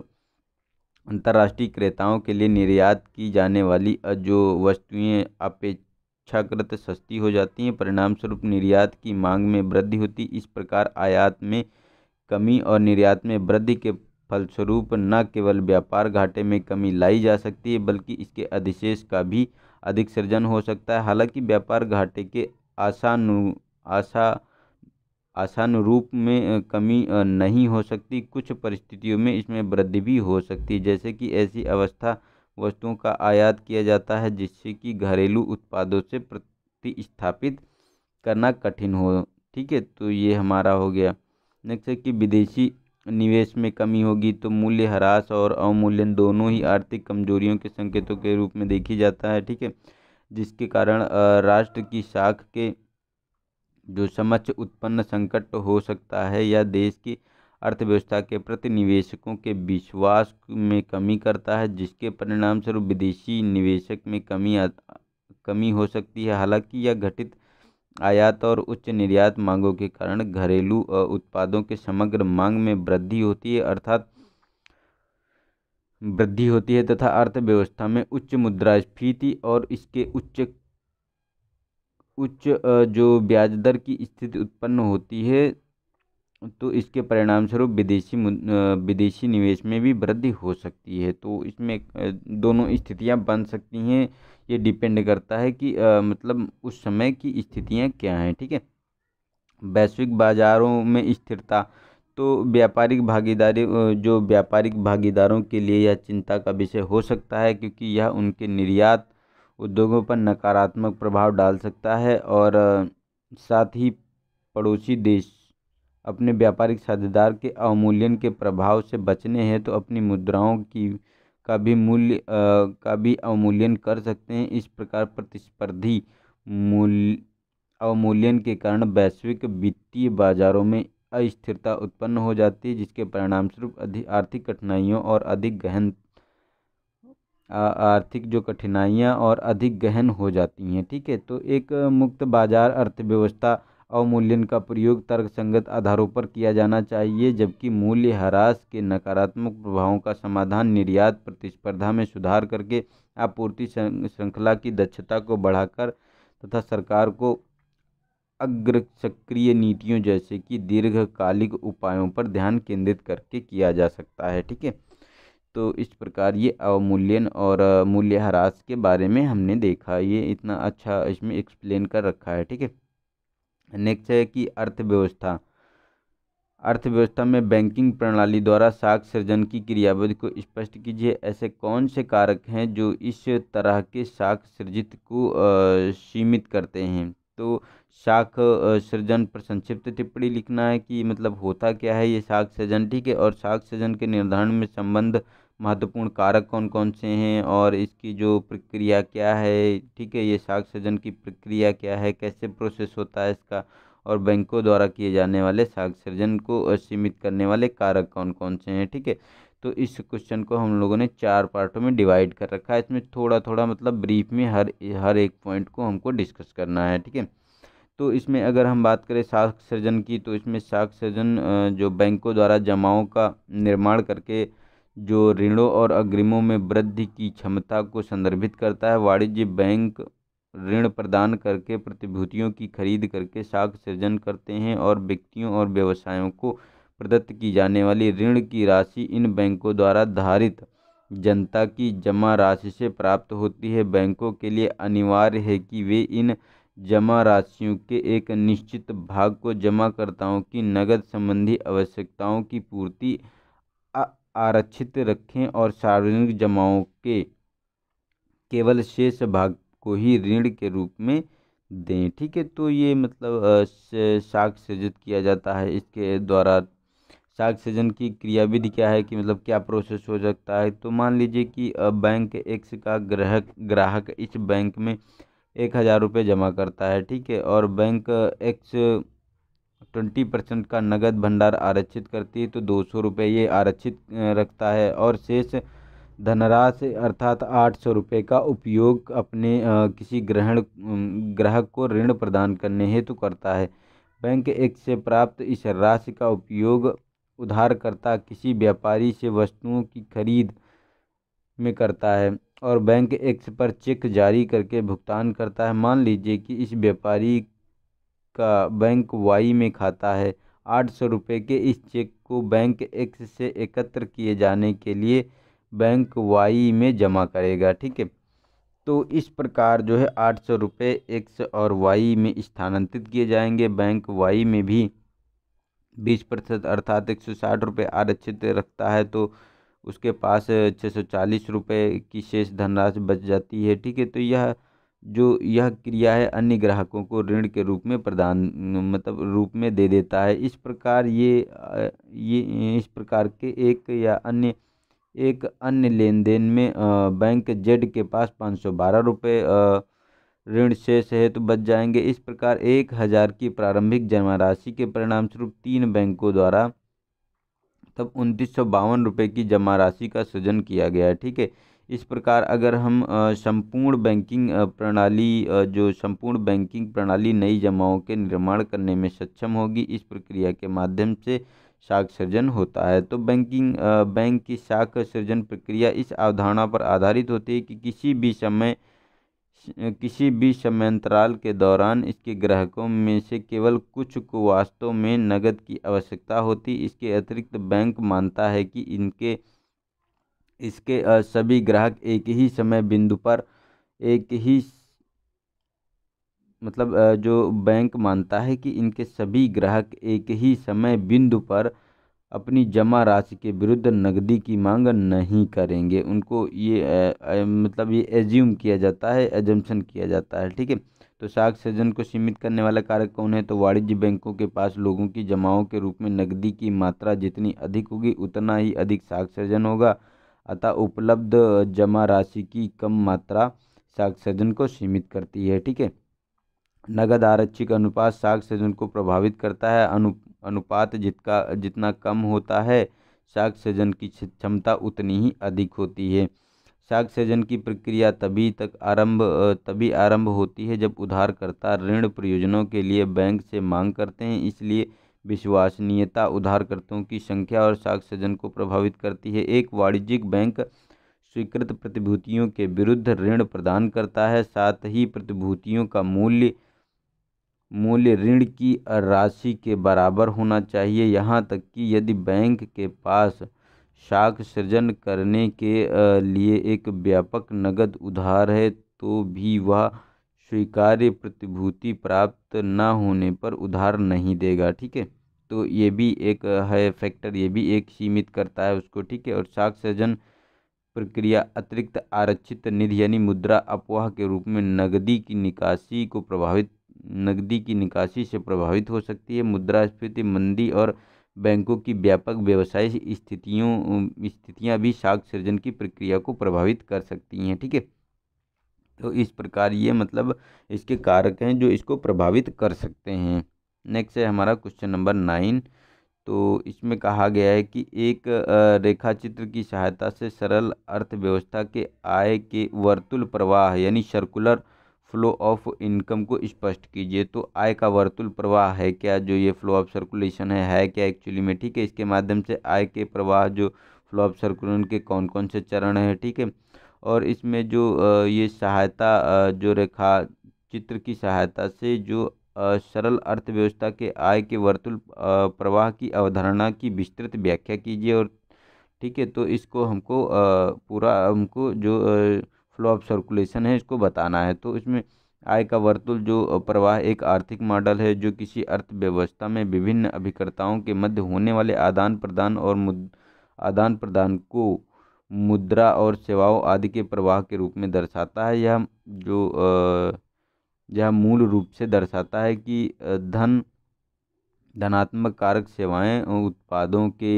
अंतर्राष्ट्रीय क्रेताओं के लिए निर्यात की जाने वाली जो वस्तुएं अपेक्षाकृत सस्ती हो जाती हैं परिणामस्वरूप निर्यात की मांग में वृद्धि होती इस प्रकार आयात में कमी और निर्यात में वृद्धि के फलस्वरूप न केवल व्यापार घाटे में कमी लाई जा सकती है बल्कि इसके अधिशेष का भी अधिक सृजन हो सकता है हालांकि व्यापार घाटे के आशानु आशा आशानुरूप में कमी नहीं हो सकती कुछ परिस्थितियों में इसमें वृद्धि भी हो सकती है जैसे कि ऐसी अवस्था वस्तुओं का आयात किया जाता है जिससे कि घरेलू उत्पादों से प्रतिस्थापित करना कठिन हो ठीक है तो ये हमारा हो गया नेक्स्ट है कि विदेशी निवेश में कमी होगी तो मूल्य ह्रास और अवमूल्यन दोनों ही आर्थिक कमजोरियों के संकेतों के रूप में देखी जाता है ठीक है जिसके कारण राष्ट्र की साख के जो समक्ष उत्पन्न संकट हो सकता है या देश की अर्थव्यवस्था के प्रति निवेशकों के विश्वास में कमी करता है जिसके परिणाम स्वरूप विदेशी निवेशक में कमी आ, कमी हो सकती है हालांकि यह घटित आयात और उच्च निर्यात मांगों के कारण घरेलू उत्पादों के समग्र मांग में वृद्धि होती है अर्थात वृद्धि होती है तथा अर्थव्यवस्था में उच्च मुद्रास्फीति और इसके उच्च उच्च जो ब्याज दर की स्थिति उत्पन्न होती है तो इसके परिणामस्वरूप विदेशी विदेशी निवेश में भी वृद्धि हो सकती है तो इसमें दोनों स्थितियां बन सकती हैं ये डिपेंड करता है कि आ, मतलब उस समय की स्थितियां क्या हैं ठीक है वैश्विक बाजारों में स्थिरता तो व्यापारिक भागीदारी जो व्यापारिक भागीदारों के लिए यह चिंता का विषय हो सकता है क्योंकि यह उनके निर्यात उद्योगों पर नकारात्मक प्रभाव डाल सकता है और साथ ही पड़ोसी देश अपने व्यापारिक साझेदार के अवमूल्यन के प्रभाव से बचने हैं तो अपनी मुद्राओं की का भी मूल्य का भी अवमूल्यन कर सकते हैं इस प्रकार प्रतिस्पर्धी मूल्य अवमूल्यन के कारण वैश्विक वित्तीय बाज़ारों में अस्थिरता उत्पन्न हो जाती है जिसके परिणामस्वरूप अधिक आर्थिक कठिनाइयों और अधिक गहन आर्थिक जो कठिनाइयाँ और अधिक गहन हो जाती हैं ठीक है तो एक मुक्त बाजार अर्थव्यवस्था अवमूल्यन का प्रयोग तर्कसंगत आधारों पर किया जाना चाहिए जबकि मूल्य ह्रास के नकारात्मक प्रभावों का समाधान निर्यात प्रतिस्पर्धा में सुधार करके आपूर्ति श्रृंखला की दक्षता को बढ़ाकर तथा सरकार को अग्र सक्रिय नीतियों जैसे कि दीर्घकालिक उपायों पर ध्यान केंद्रित करके किया जा सकता है ठीक है तो इस प्रकार ये अवमूल्यन और मूल्य ह्रास के बारे में हमने देखा ये इतना अच्छा इसमें एक्सप्लेन कर रखा है ठीक है नेक्स्ट है कि अर्थव्यवस्था अर्थव्यवस्था में बैंकिंग प्रणाली द्वारा साख सृजन की क्रियाविधि को स्पष्ट कीजिए ऐसे कौन से कारक हैं जो इस तरह के साख सृजित को आ, सीमित करते हैं तो शाख सृजन पर संक्षिप्त टिप्पणी लिखना है कि मतलब होता क्या है ये शाख सृजन ठीक है और शाख सृजन के निर्धारण में संबंध महत्वपूर्ण कारक कौन कौन से हैं और इसकी जो प्रक्रिया क्या है ठीक है ये शाख सृजन की प्रक्रिया क्या है कैसे प्रोसेस होता है इसका और बैंकों द्वारा किए जाने वाले शाख सृजन को सीमित करने वाले कारक कौन कौन से हैं ठीक है थीके? तो इस क्वेश्चन को हम लोगों ने चार पार्टों में डिवाइड कर रखा है इसमें थोड़ा थोड़ा मतलब ब्रीफ में हर हर एक पॉइंट को हमको डिस्कस करना है ठीक है तो इसमें अगर हम बात करें साख सृजन की तो इसमें साख सृजन जो बैंकों द्वारा जमाओं का निर्माण करके जो ऋणों और अग्रिमों में वृद्धि की क्षमता को संदर्भित करता है वाणिज्य बैंक ऋण प्रदान करके प्रतिभूतियों की खरीद करके साख सृजन करते हैं और व्यक्तियों और व्यवसायों को प्रदत्त की जाने वाली ऋण की राशि इन बैंकों द्वारा धारित जनता की जमा राशि से प्राप्त होती है बैंकों के लिए अनिवार्य है कि वे इन जमा राशियों के एक निश्चित भाग को जमाकर्ताओं की नगद संबंधी आवश्यकताओं की पूर्ति आरक्षित रखें और सार्वजनिक जमाओं के केवल शेष भाग को ही ऋण के रूप में दें ठीक है तो ये मतलब साख सृजित किया जाता है इसके द्वारा साग सृजन की क्रियाविधि क्या है कि मतलब क्या प्रोसेस हो सकता है तो मान लीजिए कि बैंक एक्स का ग्राहक ग्राहक इस बैंक में एक हज़ार रुपये जमा करता है ठीक है और बैंक एक्स ट्वेंटी परसेंट का नगद भंडार आरक्षित करती है तो दो सौ रुपये ये आरक्षित रखता है और शेष धनराशि अर्थात आठ सौ रुपये का उपयोग अपने आ, किसी ग्रहण ग्राहक को ऋण प्रदान करने हेतु करता है बैंक एक्स से प्राप्त इस राशि का उपयोग उधारकर्ता किसी व्यापारी से वस्तुओं की खरीद में करता है और बैंक एक्स पर चेक जारी करके भुगतान करता है मान लीजिए कि इस व्यापारी का बैंक वाई में खाता है आठ सौ रुपये के इस चेक को बैंक एक्स से एकत्र किए जाने के लिए बैंक वाई में जमा करेगा ठीक है तो इस प्रकार जो है आठ सौ रुपये एक्स और वाई में स्थानांतरित किए जाएंगे बैंक वाई में भी बीस प्रतिशत अर्थात एक सौ साठ रुपये आरक्षित रखता है तो उसके पास छः सौ चालीस रुपये की शेष धनराशि बच जाती है ठीक है तो यह जो यह क्रिया है अन्य ग्राहकों को ऋण के रूप में प्रदान मतलब रूप में दे देता है इस प्रकार ये ये इस प्रकार के एक या अन्य एक अन्य लेन देन में बैंक जेड के पास पाँच सौ बारह रुपये ऋण शेष है तो बच जाएंगे इस प्रकार एक हजार की प्रारंभिक जमा राशि के परिणाम स्वरूप तीन बैंकों द्वारा तब उनतीस सौ बावन रुपये की जमा राशि का सृजन किया गया ठीक है इस प्रकार अगर हम संपूर्ण बैंकिंग प्रणाली जो संपूर्ण बैंकिंग प्रणाली नई जमाओं के निर्माण करने में सक्षम होगी इस प्रक्रिया के माध्यम से शाख सृजन होता है तो बैंकिंग बैंक की शाख सृजन प्रक्रिया इस अवधारणा पर आधारित होती है कि किसी भी समय किसी भी समयांतराल के दौरान इसके ग्राहकों में से केवल कुछ को वास्तव में नकद की आवश्यकता होती इसके अतिरिक्त बैंक मानता है कि इनके इसके सभी ग्राहक एक ही समय बिंदु पर एक ही मतलब जो बैंक मानता है कि इनके सभी ग्राहक एक ही समय बिंदु पर अपनी जमा राशि के विरुद्ध नकदी की मांग नहीं करेंगे उनको ये आ, आ, मतलब ये एज्यूम किया जाता है एजम्पन किया जाता है ठीक है तो साख सृजन को सीमित करने वाला कारक कौन है तो वाणिज्य बैंकों के पास लोगों की जमाओं के रूप में नकदी की मात्रा जितनी अधिक होगी उतना ही अधिक साख सृजन होगा अतः उपलब्ध जमा राशि की कम मात्रा साख सृजन को सीमित करती है ठीक है नगद आरक्षिक अनुपात साख सृजन को प्रभावित करता है अनु अनुपात जितका जितना कम होता है शाक सृजन की क्षमता उतनी ही अधिक होती है शाक सृजन की प्रक्रिया तभी तक आरंभ तभी आरंभ होती है जब उधारकर्ता ऋण प्रयोजनों के लिए बैंक से मांग करते हैं इसलिए विश्वसनीयता उधारकर्ताओं की संख्या और साख सृजन को प्रभावित करती है एक वाणिज्यिक बैंक स्वीकृत प्रतिभूतियों के विरुद्ध ऋण प्रदान करता है साथ ही प्रतिभूतियों का मूल्य मूल्य ऋण की राशि के बराबर होना चाहिए यहाँ तक कि यदि बैंक के पास शाख सृजन करने के लिए एक व्यापक नगद उधार है तो भी वह स्वीकार्य प्रतिभूति प्राप्त न होने पर उधार नहीं देगा ठीक है तो ये भी एक है फैक्टर ये भी एक सीमित करता है उसको ठीक है और शाख सृजन प्रक्रिया अतिरिक्त आरक्षित निधि यानी मुद्रा अपवाह के रूप में नगदी की निकासी को प्रभावित नकदी की निकासी से प्रभावित हो सकती है मुद्रास्फीति मंदी और बैंकों की व्यापक व्यवसाय स्थितियों स्थितियां भी साख सृजन की प्रक्रिया को प्रभावित कर सकती हैं ठीक है तो इस प्रकार ये मतलब इसके कारक हैं जो इसको प्रभावित कर सकते हैं नेक्स्ट है हमारा क्वेश्चन नंबर नाइन तो इसमें कहा गया है कि एक रेखा चित्र की सहायता से सरल अर्थव्यवस्था के आय के वर्तुल प्रवाह यानी सर्कुलर फ्लो ऑफ इनकम को स्पष्ट कीजिए तो आय का वर्तुल प्रवाह है क्या जो ये फ्लो ऑफ सर्कुलेशन है है क्या एक्चुअली में ठीक है इसके माध्यम से आय के प्रवाह जो फ्लो ऑफ सर्कुलेशन के कौन कौन से चरण हैं ठीक है थीके? और इसमें जो ये सहायता जो रेखा चित्र की सहायता से जो सरल अर्थव्यवस्था के आय के वर्तुल प्रवाह की अवधारणा की विस्तृत व्याख्या कीजिए और ठीक है तो इसको हमको पूरा हमको जो फ्लो ऑफ सर्कुलेशन है इसको बताना है तो इसमें आय का वर्तुल जो प्रवाह एक आर्थिक मॉडल है जो किसी अर्थव्यवस्था में विभिन्न अभिकर्ताओं के मध्य होने वाले आदान प्रदान और मुद आदान प्रदान को मुद्रा और सेवाओं आदि के प्रवाह के रूप में दर्शाता है यह जो यह मूल रूप से दर्शाता है कि धन धनात्मक कारक सेवाएं उत्पादों के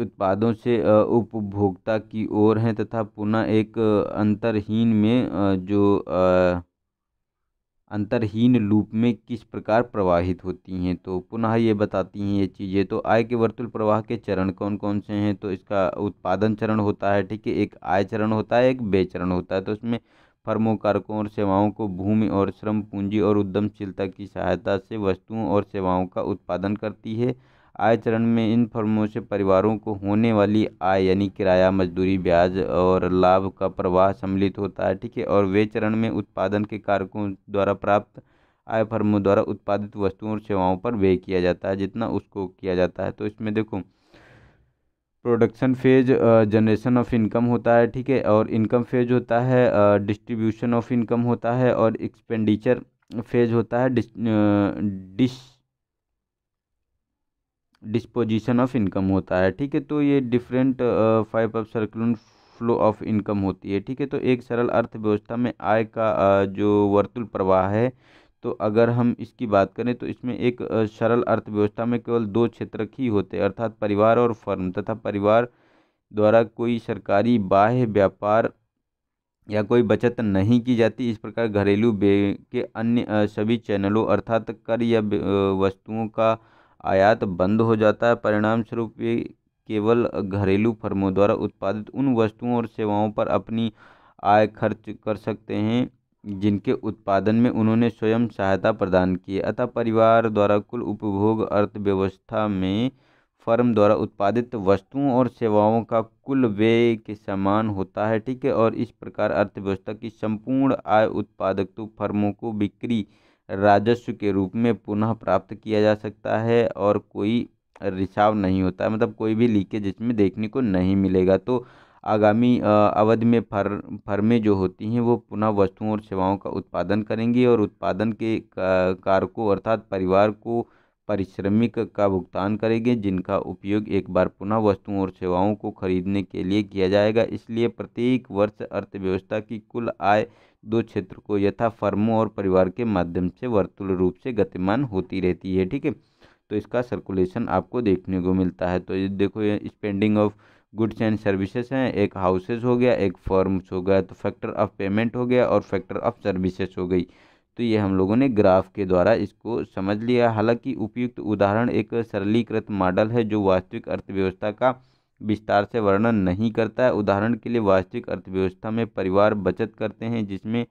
उत्पादों से उपभोक्ता की ओर हैं तथा पुनः एक अंतरहीन में जो अंतरहीन लूप में किस प्रकार प्रवाहित होती हैं तो पुनः ये बताती हैं ये चीज़ें तो आय के वर्तुल प्रवाह के चरण कौन कौन से हैं तो इसका उत्पादन चरण होता है ठीक है एक आय चरण होता है एक व्यय चरण होता है तो उसमें फर्मों कारकों और सेवाओं को भूमि और श्रम पूंजी और उद्यमशीलता की सहायता से वस्तुओं और सेवाओं का उत्पादन करती है आय चरण में इन फर्मों से परिवारों को होने वाली आय यानी किराया मजदूरी ब्याज और लाभ का प्रवाह सम्मिलित होता है ठीक है और वे चरण में उत्पादन के कारकों द्वारा प्राप्त आय फर्मों द्वारा उत्पादित वस्तुओं और सेवाओं पर व्यय किया जाता है जितना उसको किया जाता है तो इसमें देखो production phase generation of income होता है ठीक है और इनकम फेज होता है डिस्ट्रीब्यूशन ऑफ इनकम होता है और एक्सपेंडिचर फेज होता है डिस डिस्पोजिशन ऑफ इनकम होता है ठीक है तो ये different five of circular flow of income होती है ठीक है तो एक सरल अर्थव्यवस्था में आय का जो वर्तुल प्रवाह है तो अगर हम इसकी बात करें तो इसमें एक सरल अर्थव्यवस्था में केवल दो क्षेत्र ही होते हैं अर्थात परिवार और फर्म तथा परिवार द्वारा कोई सरकारी बाह्य व्यापार या कोई बचत नहीं की जाती इस प्रकार घरेलू के अन्य सभी चैनलों अर्थात कर या वस्तुओं का आयात बंद हो जाता है परिणाम स्वरूप ये केवल घरेलू फर्मों द्वारा उत्पादित उन वस्तुओं और सेवाओं पर अपनी आय खर्च कर सकते हैं जिनके उत्पादन में उन्होंने स्वयं सहायता प्रदान की अतः परिवार द्वारा कुल उपभोग अर्थव्यवस्था में फर्म द्वारा उत्पादित वस्तुओं और सेवाओं का कुल व्यय के समान होता है ठीक है और इस प्रकार अर्थव्यवस्था की संपूर्ण आय उत्पादक तो फर्मों को बिक्री राजस्व के रूप में पुनः प्राप्त किया जा सकता है और कोई रिसाव नहीं होता मतलब कोई भी लीकेज इसमें देखने को नहीं मिलेगा तो आगामी अवधि में फर फर्में जो होती हैं वो पुनः वस्तुओं और सेवाओं का उत्पादन करेंगी और उत्पादन के कारकों अर्थात परिवार को परिश्रमिक का भुगतान करेंगे जिनका उपयोग एक बार पुनः वस्तुओं और सेवाओं को खरीदने के लिए किया जाएगा इसलिए प्रत्येक वर्ष अर्थव्यवस्था की कुल आय दो क्षेत्र को यथा फर्मों और परिवार के माध्यम से वर्तुल रूप से गतिमान होती रहती है ठीक है तो इसका सर्कुलेशन आपको देखने को मिलता है तो ये देखो ये spending of goods and services हैं एक हाउसेज हो गया एक फॉर्म्स हो गया तो फैक्टर ऑफ पेमेंट हो गया और फैक्टर ऑफ सर्विसेज हो गई तो ये हम लोगों ने ग्राफ के द्वारा इसको समझ लिया हालांकि उपयुक्त उदाहरण एक सरलीकृत मॉडल है जो वास्तविक अर्थव्यवस्था का विस्तार से वर्णन नहीं करता है उदाहरण के लिए वास्तविक अर्थव्यवस्था में परिवार बचत करते हैं जिसमें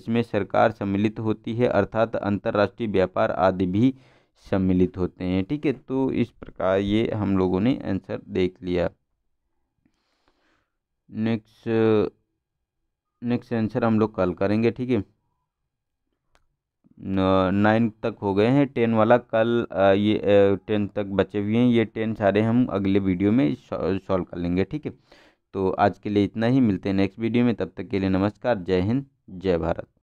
इसमें सरकार सम्मिलित होती है अर्थात अंतर्राष्ट्रीय व्यापार आदि भी सम्मिलित होते हैं ठीक है तो इस प्रकार ये हम लोगों ने आंसर देख लिया नेक्स्ट नेक्स्ट आंसर हम लोग कल करेंगे ठीक है नाइन तक हो गए हैं टेन वाला कल ये टेन तक बचे हुए हैं ये टेन सारे हम अगले वीडियो में सॉल्व कर लेंगे ठीक है तो आज के लिए इतना ही मिलते हैं नेक्स्ट वीडियो में तब तक के लिए नमस्कार जय हिंद जय भारत